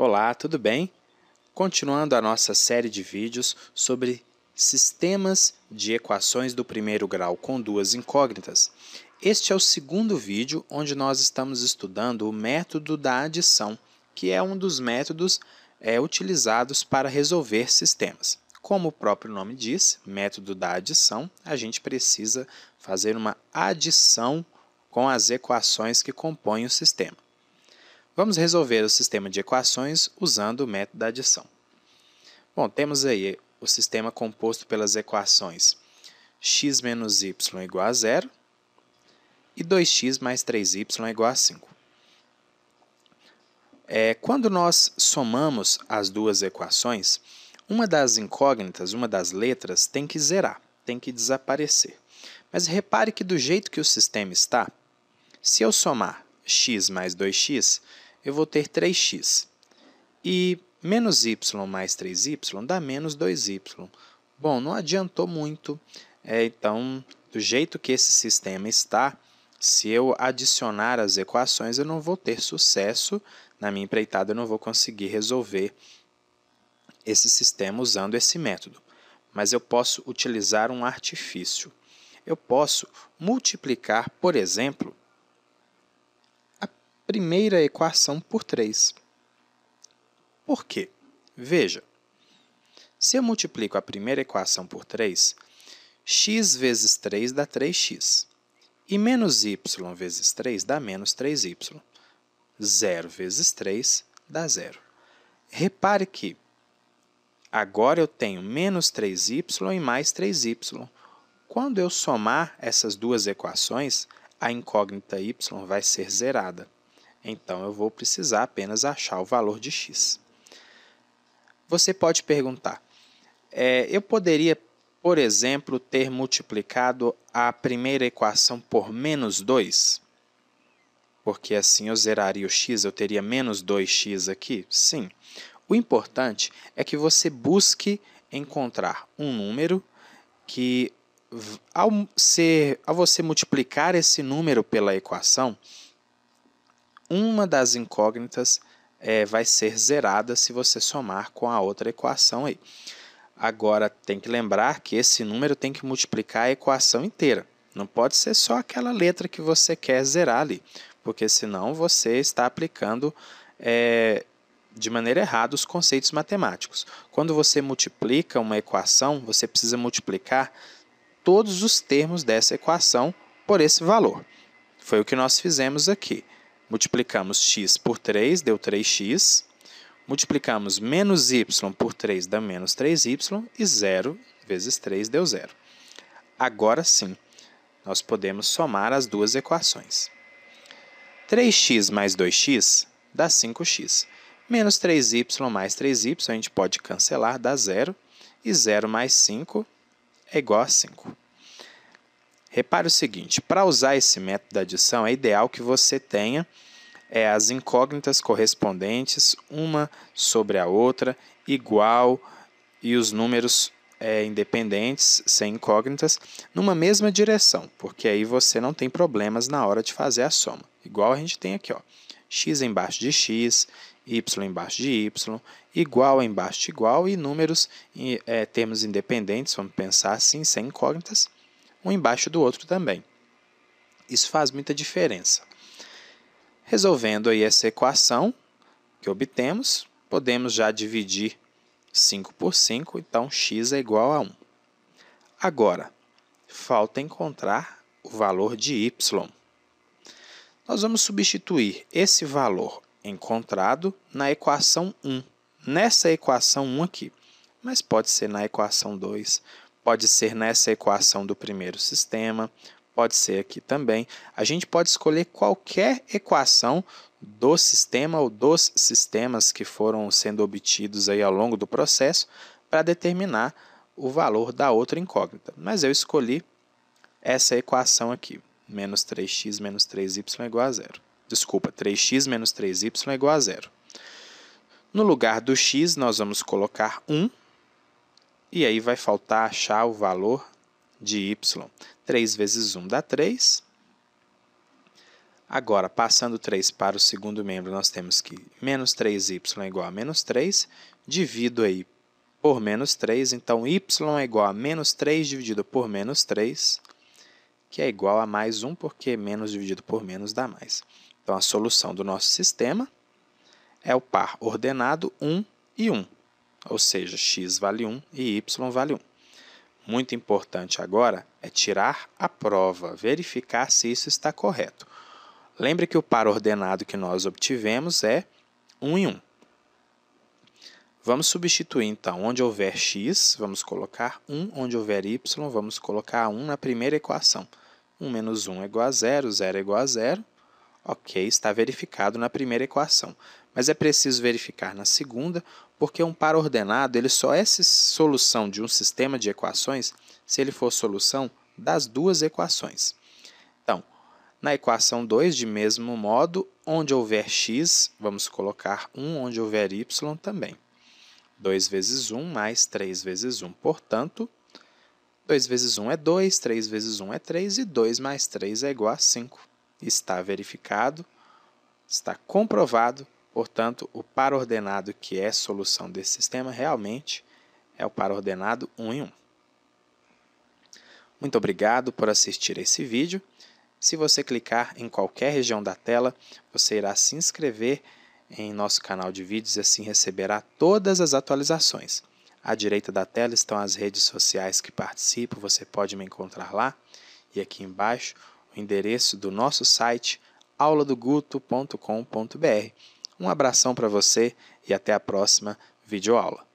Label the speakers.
Speaker 1: Olá, tudo bem? Continuando a nossa série de vídeos sobre sistemas de equações do primeiro grau com duas incógnitas, este é o segundo vídeo onde nós estamos estudando o método da adição, que é um dos métodos é, utilizados para resolver sistemas. Como o próprio nome diz, método da adição, a gente precisa fazer uma adição com as equações que compõem o sistema. Vamos resolver o sistema de equações usando o método da adição. Bom, temos aí o sistema composto pelas equações x menos y igual a zero e 2x mais 3y igual a 5. É, quando nós somamos as duas equações, uma das incógnitas, uma das letras, tem que zerar, tem que desaparecer. Mas repare que do jeito que o sistema está, se eu somar x mais 2x, eu vou ter 3x. E menos y mais 3y dá menos 2y. Bom, não adiantou muito. É, então, do jeito que esse sistema está, se eu adicionar as equações, eu não vou ter sucesso na minha empreitada, eu não vou conseguir resolver esse sistema usando esse método. Mas eu posso utilizar um artifício. Eu posso multiplicar, por exemplo, primeira equação por 3. Por quê? Veja, se eu multiplico a primeira equação por 3, x vezes 3 dá 3x, e menos y vezes 3 dá menos 3y. 0 vezes 3 dá 0. Repare que agora eu tenho menos 3y e mais 3y. Quando eu somar essas duas equações, a incógnita y vai ser zerada. Então eu vou precisar apenas achar o valor de x. Você pode perguntar: é, eu poderia, por exemplo, ter multiplicado a primeira equação por menos 2? Porque assim eu zeraria o x, eu teria menos 2x aqui? Sim. O importante é que você busque encontrar um número que, ao, ser, ao você multiplicar esse número pela equação, uma das incógnitas é, vai ser zerada se você somar com a outra equação aí. Agora, tem que lembrar que esse número tem que multiplicar a equação inteira. Não pode ser só aquela letra que você quer zerar ali, porque senão você está aplicando é, de maneira errada os conceitos matemáticos. Quando você multiplica uma equação, você precisa multiplicar todos os termos dessa equação por esse valor. Foi o que nós fizemos aqui. Multiplicamos x por 3, deu 3x. Multiplicamos menos y por 3, dá menos 3y. E 0 vezes 3 deu 0. Agora sim, nós podemos somar as duas equações. 3x mais 2x dá 5x. Menos 3y mais 3y, a gente pode cancelar, dá 0. E 0 mais 5 é igual a 5. Repare o seguinte: para usar esse método da adição, é ideal que você tenha é, as incógnitas correspondentes, uma sobre a outra, igual, e os números é, independentes, sem incógnitas, numa mesma direção, porque aí você não tem problemas na hora de fazer a soma. Igual a gente tem aqui, ó, x embaixo de x, y embaixo de y, igual embaixo de igual, e números em é, termos independentes, vamos pensar assim, sem incógnitas, um embaixo do outro também. Isso faz muita diferença. Resolvendo aí essa equação que obtemos, podemos já dividir 5 por 5, então x é igual a 1. Agora, falta encontrar o valor de y. Nós vamos substituir esse valor encontrado na equação 1, nessa equação 1 aqui, mas pode ser na equação 2 pode ser nessa equação do primeiro sistema, pode ser aqui também. A gente pode escolher qualquer equação do sistema ou dos sistemas que foram sendo obtidos aí ao longo do processo para determinar o valor da outra incógnita. Mas eu escolhi essa equação aqui, menos 3x menos 3y igual a zero. Desculpa, 3x menos 3y igual a zero. No lugar do x, nós vamos colocar 1, e aí vai faltar achar o valor de y. 3 vezes 1 dá 3. Agora, passando 3 para o segundo membro, nós temos que menos 3y é igual a menos 3. Divido aí por menos 3, então y é igual a menos 3 dividido por menos 3, que é igual a mais 1, porque menos dividido por menos dá mais. Então, a solução do nosso sistema é o par ordenado 1 e 1 ou seja, x vale 1 e y vale 1. Muito importante agora é tirar a prova, verificar se isso está correto. Lembre que o par ordenado que nós obtivemos é 1 e 1. Vamos substituir, então, onde houver x, vamos colocar 1, onde houver y, vamos colocar 1 na primeira equação. 1 menos 1 é igual a 0, 0 é igual a 0, Ok, está verificado na primeira equação, mas é preciso verificar na segunda, porque um par ordenado ele só é solução de um sistema de equações se ele for solução das duas equações. Então, na equação 2, de mesmo modo, onde houver x, vamos colocar 1, onde houver y também. 2 vezes 1 mais 3 vezes 1, portanto, 2 vezes 1 é 2, 3 vezes 1 é 3 e 2 mais 3 é igual a 5 está verificado, está comprovado, portanto, o par ordenado que é solução desse sistema realmente é o par ordenado 1 em 1. Muito obrigado por assistir esse vídeo. Se você clicar em qualquer região da tela, você irá se inscrever em nosso canal de vídeos e assim receberá todas as atualizações. À direita da tela estão as redes sociais que participo, você pode me encontrar lá. E aqui embaixo, o endereço do nosso site auladoguto.com.br. Um abração para você e até a próxima videoaula.